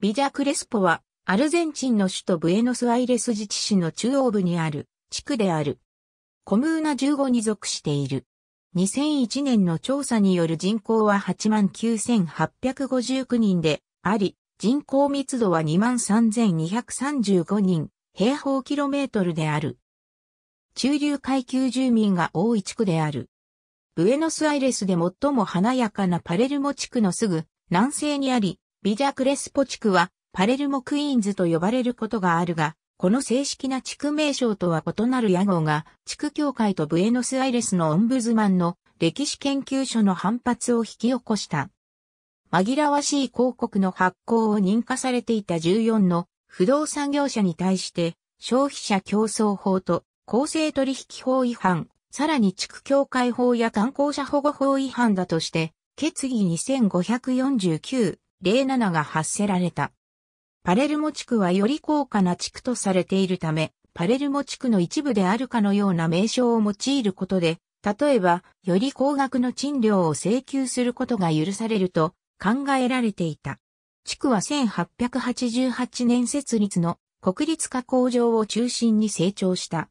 ビジャクレスポは、アルゼンチンの首都ブエノスアイレス自治市の中央部にある地区である。コムーナ15に属している。2001年の調査による人口は89,859人であり、人口密度は23,235人平方キロメートルである。中流階級住民が多い地区である。ブエノスアイレスで最も華やかなパレルモ地区のすぐ南西にあり、ビジャクレスポ地区はパレルモクイーンズと呼ばれることがあるが、この正式な地区名称とは異なる屋号が、地区協会とブエノスアイレスのオンブズマンの歴史研究所の反発を引き起こした。紛らわしい広告の発行を認可されていた14の不動産業者に対して、消費者競争法と公正取引法違反、さらに地区協会法や観光者保護法違反だとして、決議2549 07が発せられた。パレルモ地区はより高価な地区とされているため、パレルモ地区の一部であるかのような名称を用いることで、例えば、より高額の賃料を請求することが許されると考えられていた。地区は1888年設立の国立化工場を中心に成長した。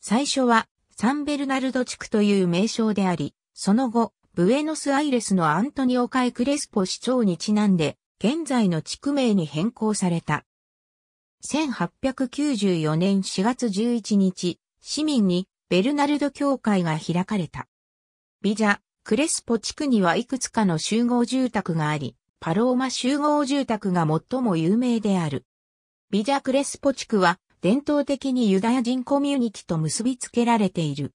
最初はサンベルナルド地区という名称であり、その後、ブエノスアイレスのアントニオ・カイ・クレスポ市長にちなんで、現在の地区名に変更された。1894年4月11日、市民にベルナルド協会が開かれた。ビジャ、クレスポ地区にはいくつかの集合住宅があり、パローマ集合住宅が最も有名である。ビジャ・クレスポ地区は伝統的にユダヤ人コミュニティと結びつけられている。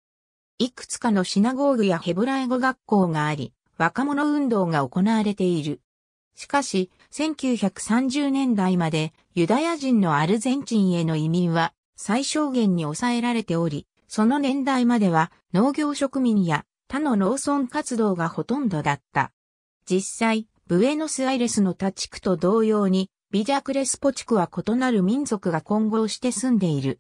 いくつかのシナゴーグやヘブライ語学校があり、若者運動が行われている。しかし、1930年代までユダヤ人のアルゼンチンへの移民は最小限に抑えられており、その年代までは農業植民や他の農村活動がほとんどだった。実際、ブエノスアイレスの他地区と同様に、ビジャクレスポ地区は異なる民族が混合して住んでいる。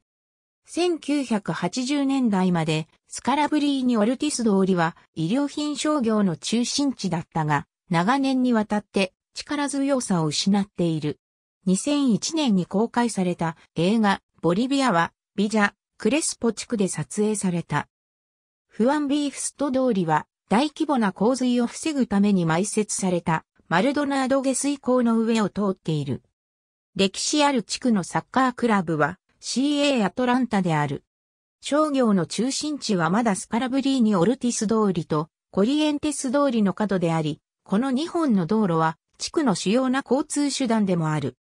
1980年代までスカラブリーニ・オルティス通りは医療品商業の中心地だったが、長年にわたって力強さを失っている。2001年に公開された映画ボリビアはビジャ・クレスポ地区で撮影された。フアンビーフスト通りは大規模な洪水を防ぐために埋設されたマルドナード下水溝の上を通っている。歴史ある地区のサッカークラブは CA アトランタである。商業の中心地はまだスカラブリーニ・オルティス通りとコリエンテス通りの角であり、この2本の道路は地区の主要な交通手段でもある。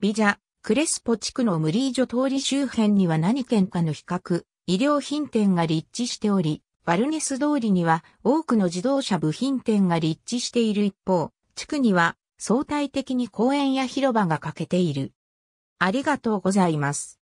ビジャ、クレスポ地区のムリージョ通り周辺には何県かの比較、医療品店が立地しており、バルネス通りには多くの自動車部品店が立地している一方、地区には相対的に公園や広場が欠けている。ありがとうございます。